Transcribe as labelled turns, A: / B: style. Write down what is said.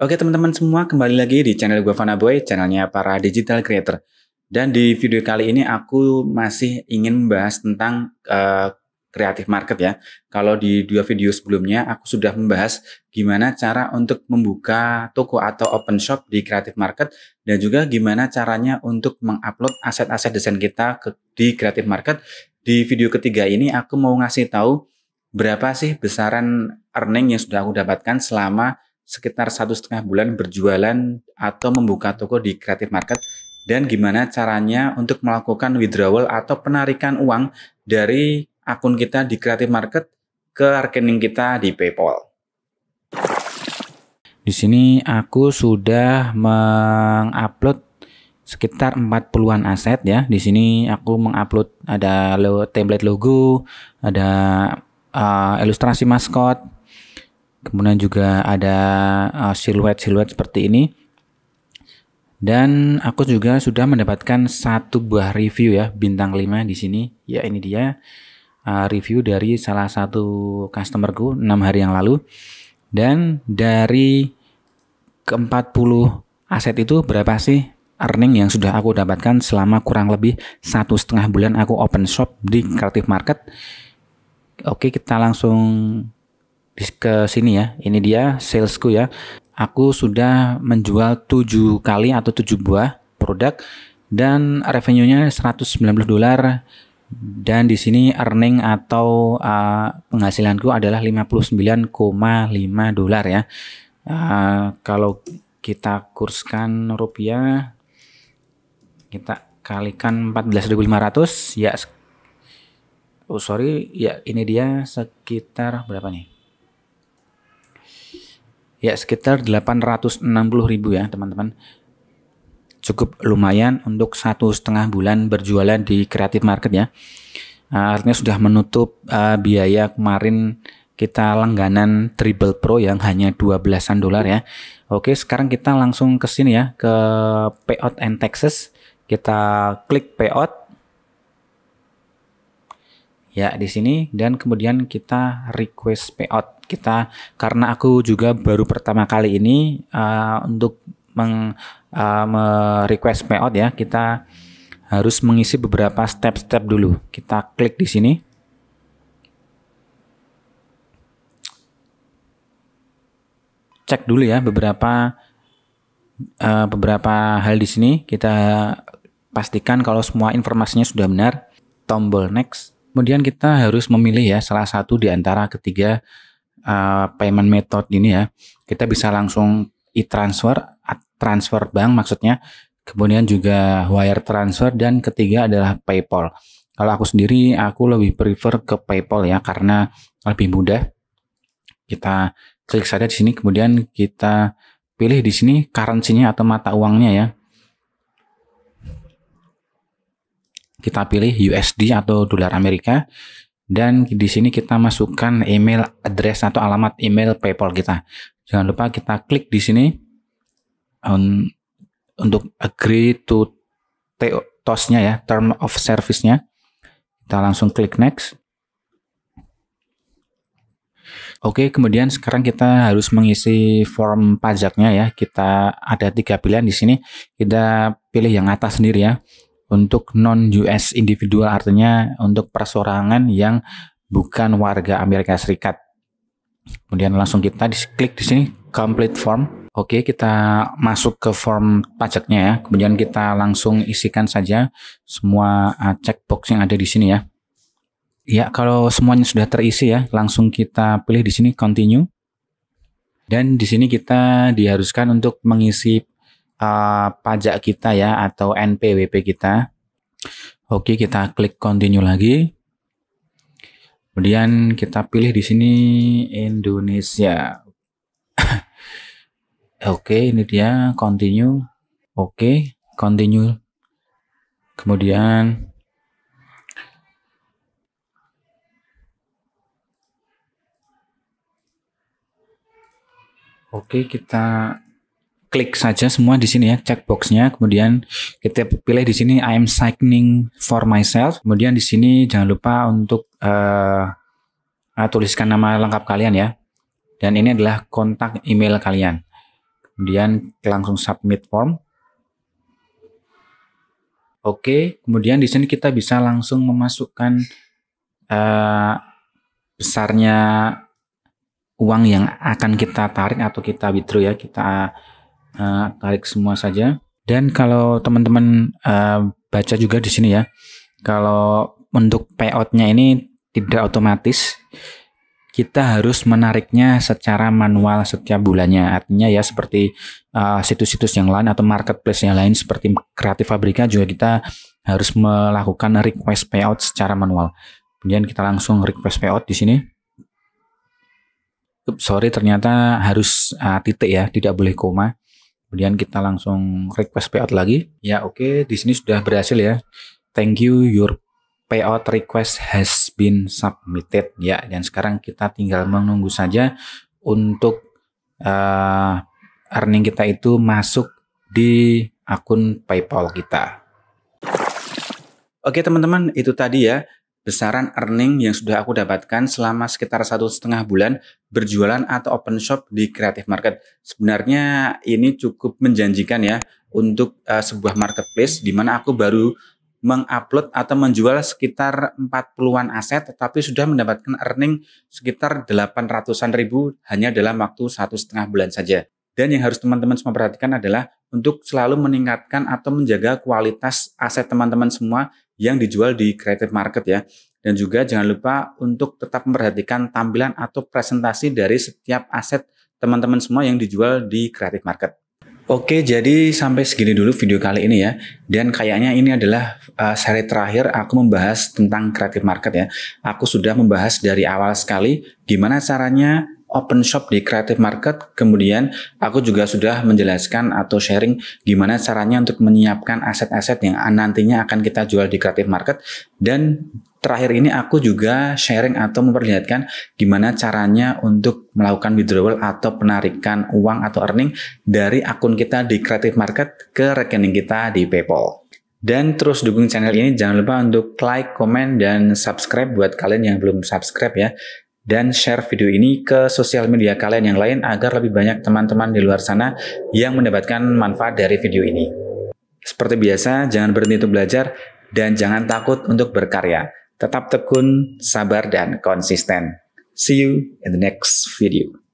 A: Oke teman-teman semua, kembali lagi di channel gue Fana Boy, channelnya para digital creator. Dan di video kali ini aku masih ingin membahas tentang uh, market ya. Kalau di dua video sebelumnya aku sudah membahas gimana cara untuk membuka toko atau open shop di kreatif market dan juga gimana caranya untuk mengupload aset-aset desain kita ke, di kreatif market. Di video ketiga ini aku mau ngasih tahu berapa sih besaran earning yang sudah aku dapatkan selama sekitar satu setengah bulan berjualan atau membuka toko di kreatif Market dan gimana caranya untuk melakukan withdrawal atau penarikan uang dari akun kita di kreatif Market ke rekening kita di PayPal. Di sini aku sudah mengupload sekitar 40-an aset ya. Di sini aku mengupload ada template logo, ada uh, ilustrasi maskot, Kemudian juga ada eh, siluet-siluet seperti ini. Dan aku juga sudah mendapatkan satu buah review ya bintang 5 di sini. Ya ini dia uh, review dari salah satu customerku 6 hari yang lalu. Dan dari ke-40 aset itu berapa sih earning yang sudah aku dapatkan selama kurang lebih satu setengah bulan aku open shop di Creative Market. Oke kita langsung ke sini ya. Ini dia salesku ya. Aku sudah menjual 7 kali atau 7 buah produk dan revenue-nya 190 dolar dan di sini earning atau uh, penghasilanku adalah 59,5 dolar ya. Uh, kalau kita kurskan rupiah kita kalikan 14.500 ya oh sorry ya ini dia sekitar berapa nih ya sekitar 860 ribu ya teman-teman cukup lumayan untuk satu setengah bulan berjualan di kreatif market ya ah, artinya sudah menutup uh, biaya kemarin kita langganan triple pro yang hanya 12-an dolar ya Oke sekarang kita langsung ke sini ya ke payout and taxes kita klik payout ya di sini dan kemudian kita request payout kita karena aku juga baru pertama kali ini uh, untuk meng uh, merequest payout ya kita harus mengisi beberapa step-step dulu. Kita klik di sini. Cek dulu ya beberapa uh, beberapa hal di sini. Kita pastikan kalau semua informasinya sudah benar. Tombol next. Kemudian kita harus memilih ya salah satu di antara ketiga Eh, payment method ini ya, kita bisa langsung e-transfer, transfer bank maksudnya, kemudian juga wire transfer dan ketiga adalah PayPal. Kalau aku sendiri aku lebih prefer ke PayPal ya karena lebih mudah. Kita klik saja di sini kemudian kita pilih di sini currency-nya atau mata uangnya ya. Kita pilih USD atau dolar Amerika dan di sini kita masukkan email address atau alamat email PayPal kita. Jangan lupa kita klik di sini um, untuk agree to TOS-nya ya, term of service-nya. Kita langsung klik next. Oke, kemudian sekarang kita harus mengisi form pajaknya ya. Kita ada tiga pilihan di sini. Kita pilih yang atas sendiri ya untuk non US individual artinya untuk persorangan yang bukan warga Amerika Serikat. Kemudian langsung kita klik di sini complete form. Oke, kita masuk ke form pajaknya ya. Kemudian kita langsung isikan saja semua eh, checkbox yang ada di sini ya. Ya, kalau semuanya sudah terisi ya, langsung kita pilih di sini continue. Dan di sini kita diharuskan untuk mengisi Eh, pajak kita ya atau NPWP kita. Oke, kita klik continue lagi. Kemudian kita pilih di sini Indonesia. Oke, ini dia continue. Oke, continue. Kemudian Oke, kita klik saja semua di sini ya checkboxnya kemudian kita pilih di sini I am signing for myself kemudian di sini jangan lupa untuk uh, tuliskan nama lengkap kalian ya dan ini adalah kontak email kalian kemudian langsung submit form oke kemudian di sini kita bisa langsung memasukkan uh, besarnya uang yang akan kita tarik atau kita withdraw ya kita uh, tarik semua saja. Dan kalau teman-teman uh, baca juga di sini ya, kalau untuk payoutnya ini tidak otomatis, kita harus menariknya secara manual setiap bulannya. Artinya ya seperti eh, situs-situs uh, yang lain atau marketplace yang lain seperti Kreatif Fabrika juga kita harus melakukan request payout secara manual. Kemudian kita langsung request payout di sini. sorry ternyata harus uh, titik ya, tidak boleh koma. Kemudian kita langsung request payout lagi. Ya oke, okay, di sini sudah berhasil ya. Thank you, your payout request has been submitted. Ya, dan sekarang kita tinggal menunggu saja untuk uh, earning kita itu masuk di akun PayPal kita. Oke teman-teman, itu tadi ya besaran earning yang sudah aku dapatkan selama sekitar satu setengah bulan berjualan atau open shop di creative market. Sebenarnya ini cukup menjanjikan ya untuk uh, sebuah marketplace di mana aku baru mengupload atau menjual sekitar 40-an aset tetapi sudah mendapatkan earning sekitar 800-an ribu hanya dalam waktu satu setengah bulan saja. Dan yang harus teman-teman semua perhatikan adalah untuk selalu meningkatkan atau menjaga kualitas aset teman-teman semua yang dijual di creative market ya. Dan juga jangan lupa untuk tetap memperhatikan tampilan atau presentasi dari setiap aset teman-teman semua yang dijual di creative market. Oke, jadi sampai segini dulu video kali ini ya. Dan kayaknya ini adalah uh, seri terakhir aku membahas tentang creative market ya. Aku sudah membahas dari awal sekali gimana caranya open shop di creative market. Kemudian aku juga sudah menjelaskan atau sharing gimana caranya untuk menyiapkan aset-aset yang nantinya akan kita jual di creative market dan terakhir ini aku juga sharing atau memperlihatkan gimana caranya untuk melakukan withdrawal atau penarikan uang atau earning dari akun kita di Creative Market ke rekening kita di PayPal. Dan terus dukung channel ini jangan lupa untuk like, komen, dan subscribe buat kalian yang belum subscribe ya dan share video ini ke sosial media kalian yang lain agar lebih banyak teman-teman di luar sana yang mendapatkan manfaat dari video ini. Seperti biasa, jangan berhenti untuk belajar dan jangan takut untuk berkarya. Tetap tekun, sabar, dan konsisten. See you in the next video.